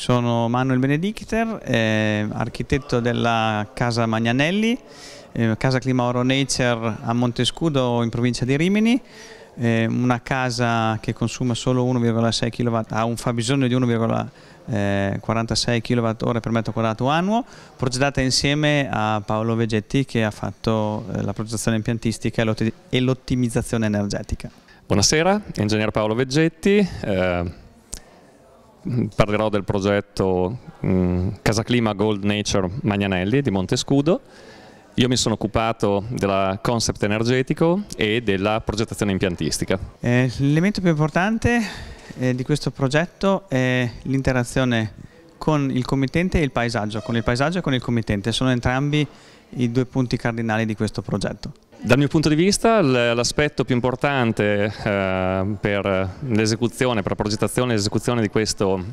Sono Manuel Benedicter, eh, architetto della Casa Magnanelli, eh, Casa Clima Oro Nature a Montescudo in provincia di Rimini. Eh, una casa che consuma solo 1,6 kWh, ha un fabbisogno di 1,46 eh, kWh per metro quadrato annuo, progettata insieme a Paolo Vegetti che ha fatto eh, la progettazione impiantistica e l'ottimizzazione energetica. Buonasera, ingegner Paolo Vegetti. Eh, parlerò del progetto mh, mm, Casaclima Gold Nature Magnanelli di Montescudo. Io mi sono occupato del concept energetico e della progettazione impiantistica. Eh, l'elemento più importante eh, di questo progetto è l'interazione con il committente e il paesaggio, con il paesaggio e con il committente, sono entrambi i due punti cardinali di questo progetto. Dal mio punto di vista l'aspetto più importante eh, per l'esecuzione, per la progettazione e l'esecuzione di questo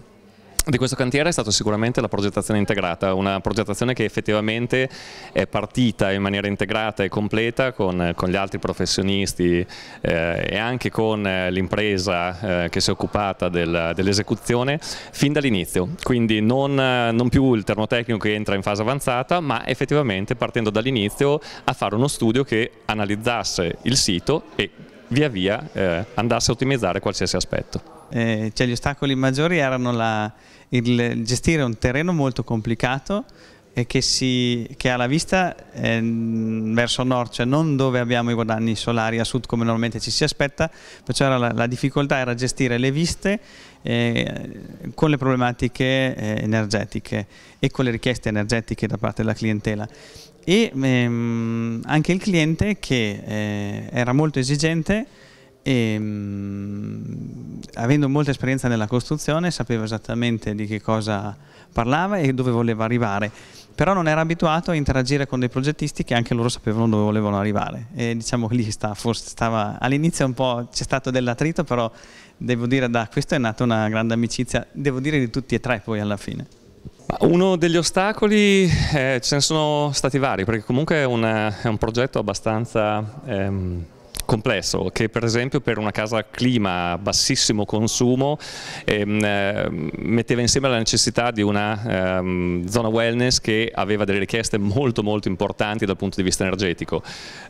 di questo cantiere è stata sicuramente la progettazione integrata, una progettazione che effettivamente è partita in maniera integrata e completa con, con gli altri professionisti eh, e anche con eh, l'impresa eh, che si è occupata del, dell'esecuzione fin dall'inizio, quindi non, non, più il termotecnico che entra in fase avanzata ma effettivamente partendo dall'inizio a fare uno studio che analizzasse il sito e via via eh, andasse a ottimizzare qualsiasi aspetto. Eh, cioè gli ostacoli maggiori erano la, il gestire un terreno molto complicato e che, si, che ha la vista eh, verso nord, cioè non dove abbiamo i guadagni solari a sud come normalmente ci si aspetta, perciò la, la difficoltà era gestire le viste eh, con le problematiche eh, energetiche e con le richieste energetiche da parte della clientela e ehm, anche il cliente che eh, era molto esigente e, ehm, mh, avendo molta esperienza nella costruzione sapeva esattamente di che cosa parlava e dove voleva arrivare, però non era abituato a interagire con dei progettisti che anche loro sapevano dove volevano arrivare. E diciamo che lì sta, stava, all'inizio un po' c'è stato dell'attrito, però devo dire da questo è nata una grande amicizia, devo dire di tutti e tre poi alla fine. Uno degli ostacoli, eh, ce ne sono stati vari, perché comunque è, una, è un progetto abbastanza... Ehm complesso che per esempio per una casa a clima bassissimo consumo ehm, eh, metteva insieme la necessità di una ehm, zona wellness che aveva delle richieste molto molto importanti dal punto di vista energetico,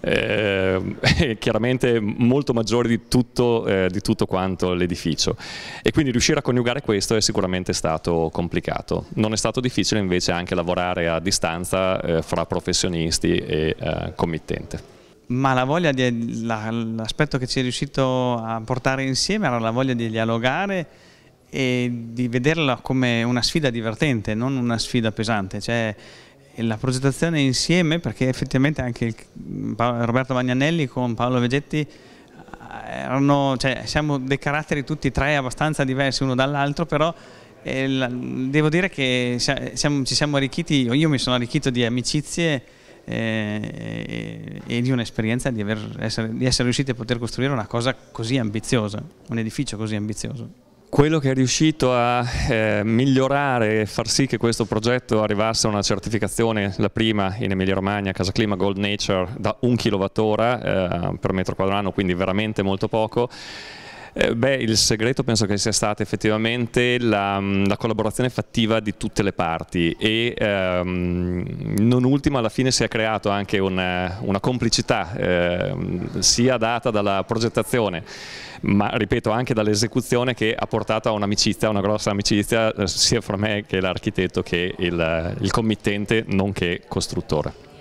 eh, chiaramente molto maggiori di tutto, eh, di tutto quanto l'edificio e quindi riuscire a coniugare questo è sicuramente stato complicato. Non è stato difficile invece anche lavorare a distanza eh, fra professionisti e eh, committente ma la voglia di, la, l'aspetto che ci è riuscito a portare insieme era la voglia di dialogare e di vederla come una sfida divertente, non una sfida pesante. Cioè, la progettazione insieme, perché effettivamente anche il, Roberto Bagnanelli con Paolo Vegetti eh, erano, cioè, siamo dei caratteri tutti e tre abbastanza diversi uno dall'altro, però eh, la, devo dire che siamo, ci siamo arricchiti, io mi sono arricchito di amicizie eh, e, e di un'esperienza di, essere, di essere riusciti a poter costruire una cosa così ambiziosa, un edificio così ambizioso. Quello che è riuscito a eh, migliorare e far sì che questo progetto arrivasse a una certificazione, la prima in Emilia Romagna, Casa Clima Gold Nature, da un kilowattora eh, per metro quadrato, quindi veramente molto poco, eh, beh, il segreto penso che sia stata effettivamente la, mm, la collaborazione fattiva di tutte le parti e ehm, non ultima alla fine si è creato anche una, eh, una complicità ehm, sia data dalla progettazione ma ripeto anche dall'esecuzione che ha portato a un'amicizia, una grossa amicizia eh, sia fra me che l'architetto che il, il committente nonché costruttore.